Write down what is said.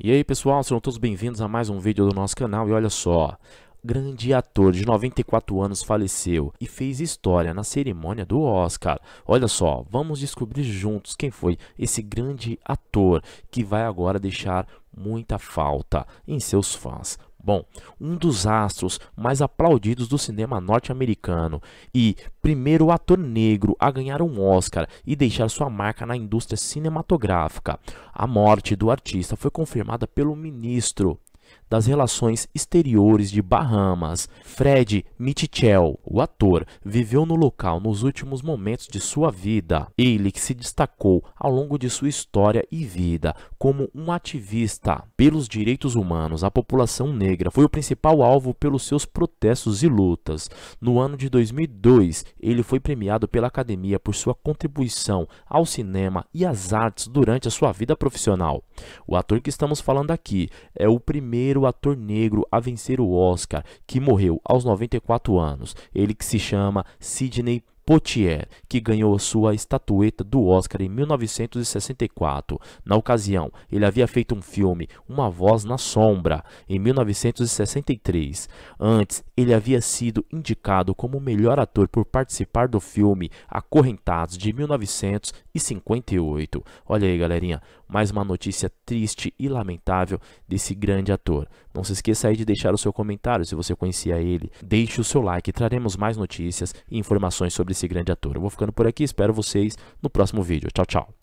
E aí pessoal, sejam todos bem-vindos a mais um vídeo do nosso canal e olha só, grande ator de 94 anos faleceu e fez história na cerimônia do Oscar. Olha só, vamos descobrir juntos quem foi esse grande ator que vai agora deixar muita falta em seus fãs. Bom, um dos astros mais aplaudidos do cinema norte-americano e primeiro ator negro a ganhar um Oscar e deixar sua marca na indústria cinematográfica. A morte do artista foi confirmada pelo ministro das relações exteriores de Bahamas. Fred Mitchell, o ator, viveu no local nos últimos momentos de sua vida. Ele que se destacou ao longo de sua história e vida como um ativista pelos direitos humanos. A população negra foi o principal alvo pelos seus protestos e lutas. No ano de 2002, ele foi premiado pela Academia por sua contribuição ao cinema e às artes durante a sua vida profissional. O ator que estamos falando aqui é o primeiro primeiro ator negro a vencer o Oscar, que morreu aos 94 anos. Ele que se chama Sidney Potier, que ganhou sua estatueta do Oscar em 1964. Na ocasião, ele havia feito um filme, Uma Voz na Sombra, em 1963. Antes, ele havia sido indicado como melhor ator por participar do filme Acorrentados de 1958. Olha aí, galerinha, mais uma notícia triste e lamentável desse grande ator. Não se esqueça aí de deixar o seu comentário se você conhecia ele. Deixe o seu like, traremos mais notícias e informações sobre desse grande ator. Eu vou ficando por aqui, espero vocês no próximo vídeo. Tchau, tchau.